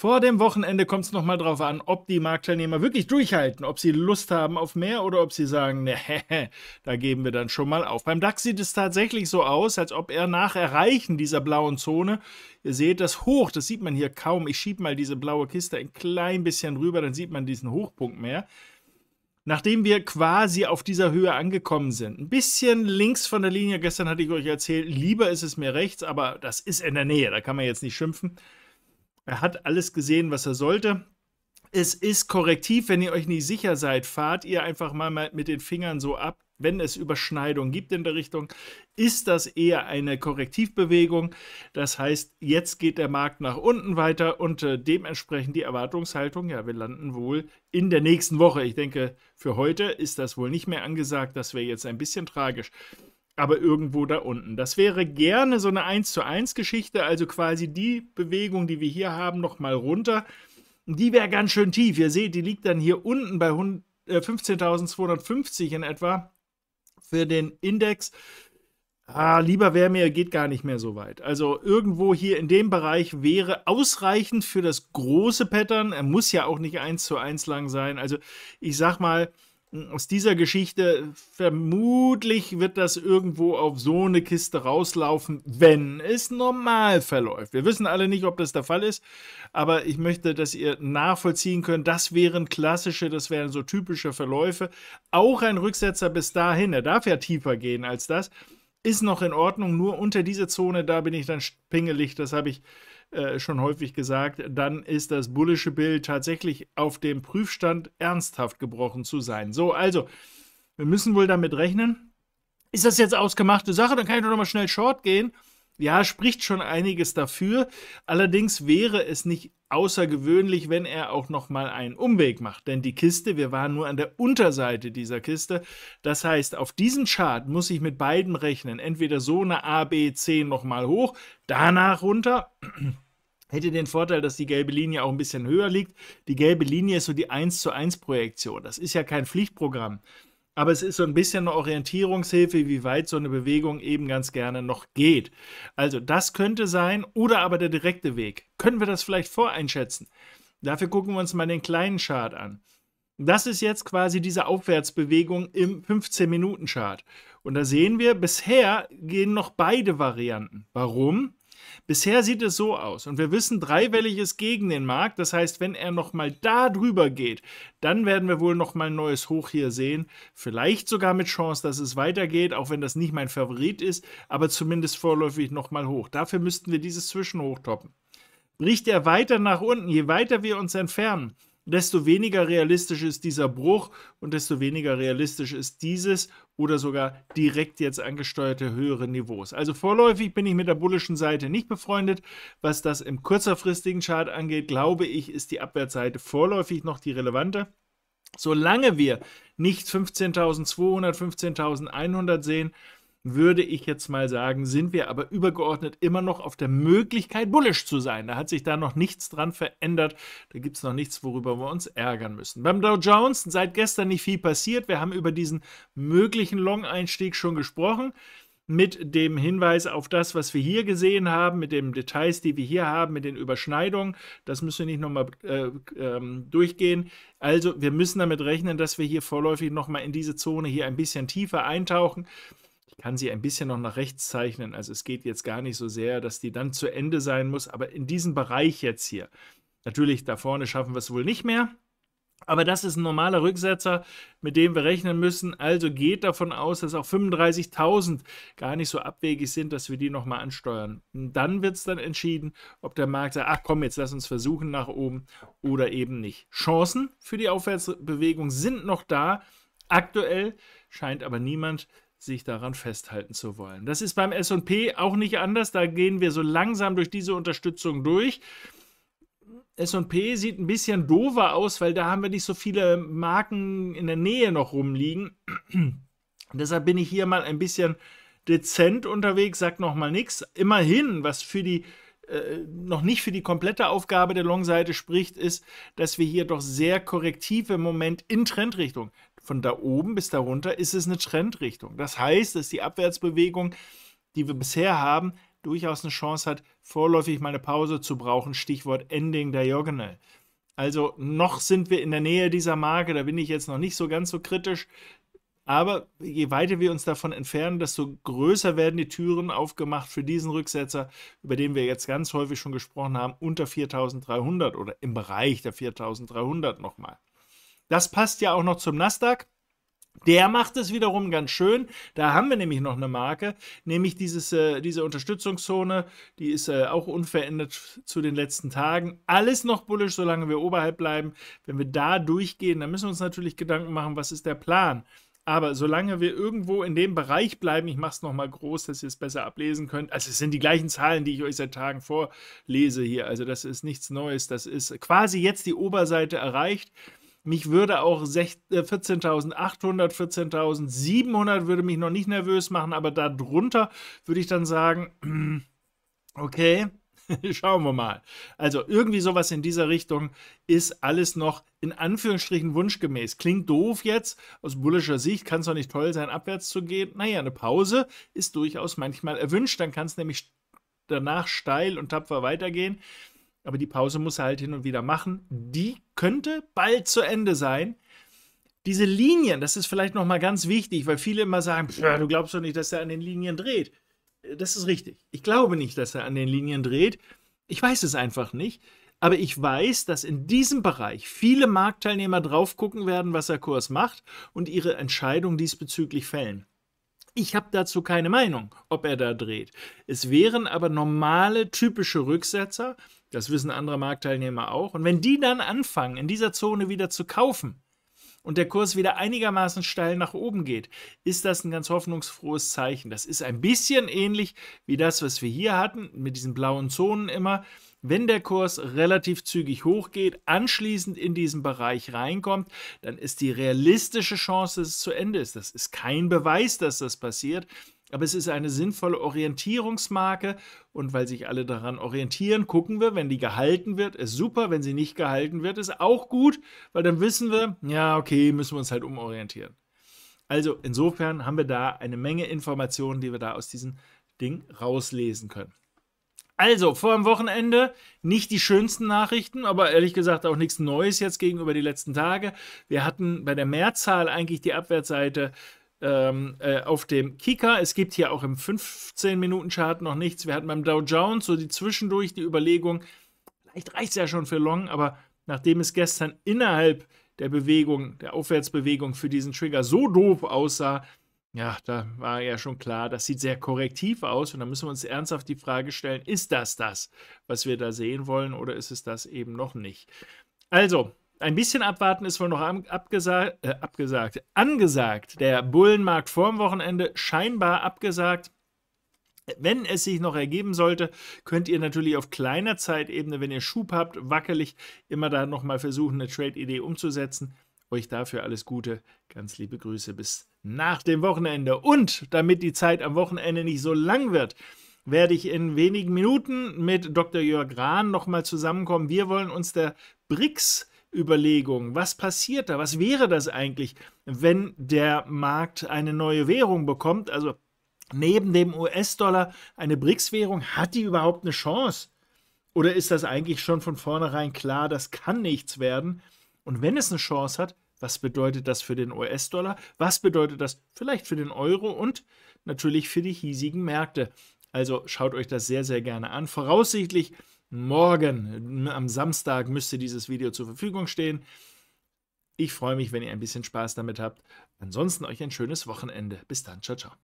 Vor dem Wochenende kommt es nochmal drauf an, ob die Marktteilnehmer wirklich durchhalten, ob sie Lust haben auf mehr oder ob sie sagen, ne, da geben wir dann schon mal auf. Beim DAX sieht es tatsächlich so aus, als ob er nach Erreichen dieser blauen Zone, ihr seht das hoch, das sieht man hier kaum. Ich schiebe mal diese blaue Kiste ein klein bisschen rüber, dann sieht man diesen Hochpunkt mehr. Nachdem wir quasi auf dieser Höhe angekommen sind, ein bisschen links von der Linie, gestern hatte ich euch erzählt, lieber ist es mir rechts, aber das ist in der Nähe, da kann man jetzt nicht schimpfen. Er hat alles gesehen, was er sollte. Es ist korrektiv, wenn ihr euch nicht sicher seid, fahrt ihr einfach mal mit den Fingern so ab, wenn es Überschneidungen gibt in der Richtung, ist das eher eine Korrektivbewegung. Das heißt, jetzt geht der Markt nach unten weiter und äh, dementsprechend die Erwartungshaltung, ja, wir landen wohl in der nächsten Woche. Ich denke, für heute ist das wohl nicht mehr angesagt. Das wäre jetzt ein bisschen tragisch aber irgendwo da unten. Das wäre gerne so eine 1 zu 1 Geschichte, also quasi die Bewegung, die wir hier haben, nochmal runter. Die wäre ganz schön tief. Ihr seht, die liegt dann hier unten bei 15.250 äh, in etwa für den Index. Ah, lieber wäre mir, geht gar nicht mehr so weit. Also irgendwo hier in dem Bereich wäre ausreichend für das große Pattern. Er muss ja auch nicht eins zu eins lang sein. Also ich sag mal, aus dieser Geschichte, vermutlich wird das irgendwo auf so eine Kiste rauslaufen, wenn es normal verläuft. Wir wissen alle nicht, ob das der Fall ist, aber ich möchte, dass ihr nachvollziehen könnt, das wären klassische, das wären so typische Verläufe. Auch ein Rücksetzer bis dahin, er darf ja tiefer gehen als das, ist noch in Ordnung, nur unter dieser Zone, da bin ich dann pingelig, das habe ich äh, schon häufig gesagt, dann ist das bullische Bild tatsächlich auf dem Prüfstand ernsthaft gebrochen zu sein. So, also, wir müssen wohl damit rechnen. Ist das jetzt ausgemachte Sache? Dann kann ich doch nochmal schnell short gehen. Ja, spricht schon einiges dafür. Allerdings wäre es nicht außergewöhnlich, wenn er auch noch mal einen Umweg macht, denn die Kiste, wir waren nur an der Unterseite dieser Kiste. Das heißt, auf diesem Chart muss ich mit beiden rechnen, entweder so eine ABC noch mal hoch, danach runter hätte den Vorteil, dass die gelbe Linie auch ein bisschen höher liegt. Die gelbe Linie ist so die 1 zu 1 Projektion. Das ist ja kein Pflichtprogramm. Aber es ist so ein bisschen eine Orientierungshilfe, wie weit so eine Bewegung eben ganz gerne noch geht. Also das könnte sein oder aber der direkte Weg. Können wir das vielleicht voreinschätzen? Dafür gucken wir uns mal den kleinen Chart an. Das ist jetzt quasi diese Aufwärtsbewegung im 15-Minuten-Chart. Und da sehen wir, bisher gehen noch beide Varianten. Warum? Bisher sieht es so aus und wir wissen, dreiwellig ist gegen den Markt. Das heißt, wenn er nochmal da drüber geht, dann werden wir wohl nochmal ein neues Hoch hier sehen. Vielleicht sogar mit Chance, dass es weitergeht, auch wenn das nicht mein Favorit ist, aber zumindest vorläufig nochmal hoch. Dafür müssten wir dieses Zwischenhoch toppen. Bricht er weiter nach unten, je weiter wir uns entfernen, desto weniger realistisch ist dieser Bruch und desto weniger realistisch ist dieses oder sogar direkt jetzt angesteuerte höhere Niveaus. Also vorläufig bin ich mit der bullischen Seite nicht befreundet. Was das im kurzerfristigen Chart angeht, glaube ich, ist die Abwärtsseite vorläufig noch die relevante. Solange wir nicht 15.200, 15.100 sehen, würde ich jetzt mal sagen, sind wir aber übergeordnet immer noch auf der Möglichkeit, bullisch zu sein. Da hat sich da noch nichts dran verändert. Da gibt es noch nichts, worüber wir uns ärgern müssen. Beim Dow Jones seit gestern nicht viel passiert. Wir haben über diesen möglichen Long-Einstieg schon gesprochen mit dem Hinweis auf das, was wir hier gesehen haben, mit den Details, die wir hier haben, mit den Überschneidungen. Das müssen wir nicht nochmal äh, ähm, durchgehen. Also wir müssen damit rechnen, dass wir hier vorläufig nochmal in diese Zone hier ein bisschen tiefer eintauchen kann sie ein bisschen noch nach rechts zeichnen. Also es geht jetzt gar nicht so sehr, dass die dann zu Ende sein muss, aber in diesem Bereich jetzt hier. Natürlich, da vorne schaffen wir es wohl nicht mehr. Aber das ist ein normaler Rücksetzer, mit dem wir rechnen müssen. Also geht davon aus, dass auch 35.000 gar nicht so abwegig sind, dass wir die nochmal ansteuern. Und dann wird es dann entschieden, ob der Markt sagt, ach komm, jetzt lass uns versuchen nach oben oder eben nicht. Chancen für die Aufwärtsbewegung sind noch da. Aktuell scheint aber niemand sich daran festhalten zu wollen. Das ist beim SP auch nicht anders. Da gehen wir so langsam durch diese Unterstützung durch. SP sieht ein bisschen dover aus, weil da haben wir nicht so viele Marken in der Nähe noch rumliegen. Deshalb bin ich hier mal ein bisschen dezent unterwegs, sag nochmal nichts. Immerhin, was für die äh, noch nicht für die komplette Aufgabe der Long-Seite spricht, ist, dass wir hier doch sehr korrektiv im Moment in Trendrichtung von da oben bis da runter ist es eine Trendrichtung. Das heißt, dass die Abwärtsbewegung, die wir bisher haben, durchaus eine Chance hat, vorläufig mal eine Pause zu brauchen. Stichwort Ending Diagonal. Also noch sind wir in der Nähe dieser Marke, da bin ich jetzt noch nicht so ganz so kritisch. Aber je weiter wir uns davon entfernen, desto größer werden die Türen aufgemacht für diesen Rücksetzer, über den wir jetzt ganz häufig schon gesprochen haben, unter 4300 oder im Bereich der 4300 nochmal. Das passt ja auch noch zum Nasdaq. Der macht es wiederum ganz schön. Da haben wir nämlich noch eine Marke, nämlich dieses, äh, diese Unterstützungszone. Die ist äh, auch unverändert zu den letzten Tagen. Alles noch bullisch, solange wir oberhalb bleiben. Wenn wir da durchgehen, dann müssen wir uns natürlich Gedanken machen, was ist der Plan. Aber solange wir irgendwo in dem Bereich bleiben, ich mache es nochmal groß, dass ihr es besser ablesen könnt. Also es sind die gleichen Zahlen, die ich euch seit Tagen vorlese hier. Also das ist nichts Neues. Das ist quasi jetzt die Oberseite erreicht. Mich würde auch 14.800, 14.700 äh, würde mich noch nicht nervös machen, aber darunter würde ich dann sagen, okay, Schauen wir mal. Also irgendwie sowas in dieser Richtung ist alles noch in Anführungsstrichen wunschgemäß. Klingt doof jetzt, aus bullischer Sicht kann es doch nicht toll sein, abwärts zu gehen. Naja, eine Pause ist durchaus manchmal erwünscht, dann kann es nämlich danach steil und tapfer weitergehen aber die Pause muss er halt hin und wieder machen. Die könnte bald zu Ende sein. Diese Linien, das ist vielleicht nochmal ganz wichtig, weil viele immer sagen, du glaubst doch nicht, dass er an den Linien dreht. Das ist richtig. Ich glaube nicht, dass er an den Linien dreht. Ich weiß es einfach nicht. Aber ich weiß, dass in diesem Bereich viele Marktteilnehmer drauf gucken werden, was der Kurs macht und ihre Entscheidung diesbezüglich fällen. Ich habe dazu keine Meinung, ob er da dreht. Es wären aber normale, typische Rücksetzer, das wissen andere Marktteilnehmer auch. Und wenn die dann anfangen, in dieser Zone wieder zu kaufen und der Kurs wieder einigermaßen steil nach oben geht, ist das ein ganz hoffnungsfrohes Zeichen. Das ist ein bisschen ähnlich wie das, was wir hier hatten, mit diesen blauen Zonen immer. Wenn der Kurs relativ zügig hochgeht, anschließend in diesen Bereich reinkommt, dann ist die realistische Chance, dass es zu Ende ist. Das ist kein Beweis, dass das passiert, aber es ist eine sinnvolle Orientierungsmarke und weil sich alle daran orientieren, gucken wir, wenn die gehalten wird, ist super, wenn sie nicht gehalten wird, ist auch gut, weil dann wissen wir, ja, okay, müssen wir uns halt umorientieren. Also insofern haben wir da eine Menge Informationen, die wir da aus diesem Ding rauslesen können. Also, vor dem Wochenende nicht die schönsten Nachrichten, aber ehrlich gesagt auch nichts Neues jetzt gegenüber die letzten Tage. Wir hatten bei der Mehrzahl eigentlich die Abwärtsseite ähm, äh, auf dem Kika. Es gibt hier auch im 15-Minuten-Chart noch nichts. Wir hatten beim Dow Jones so die zwischendurch die Überlegung, vielleicht reicht es ja schon für Long, aber nachdem es gestern innerhalb der Bewegung, der Aufwärtsbewegung für diesen Trigger so doof aussah, ja, da war ja schon klar, das sieht sehr korrektiv aus und da müssen wir uns ernsthaft die Frage stellen, ist das das, was wir da sehen wollen oder ist es das eben noch nicht? Also, ein bisschen abwarten ist wohl noch abgesagt, äh, abgesagt, angesagt. Der Bullenmarkt vorm Wochenende scheinbar abgesagt. Wenn es sich noch ergeben sollte, könnt ihr natürlich auf kleiner Zeitebene, wenn ihr Schub habt, wackelig, immer da nochmal versuchen, eine Trade-Idee umzusetzen. Euch dafür alles Gute, ganz liebe Grüße bis nach dem Wochenende. Und damit die Zeit am Wochenende nicht so lang wird, werde ich in wenigen Minuten mit Dr. Jörg Rahn nochmal zusammenkommen. Wir wollen uns der BRICS Überlegungen. Was passiert da? Was wäre das eigentlich, wenn der Markt eine neue Währung bekommt? Also neben dem US-Dollar eine BRICS-Währung, hat die überhaupt eine Chance? Oder ist das eigentlich schon von vornherein klar, das kann nichts werden? Und wenn es eine Chance hat, was bedeutet das für den US-Dollar? Was bedeutet das vielleicht für den Euro und natürlich für die hiesigen Märkte? Also schaut euch das sehr, sehr gerne an. Voraussichtlich Morgen, äh, am Samstag, müsste dieses Video zur Verfügung stehen. Ich freue mich, wenn ihr ein bisschen Spaß damit habt. Ansonsten euch ein schönes Wochenende. Bis dann, ciao, ciao.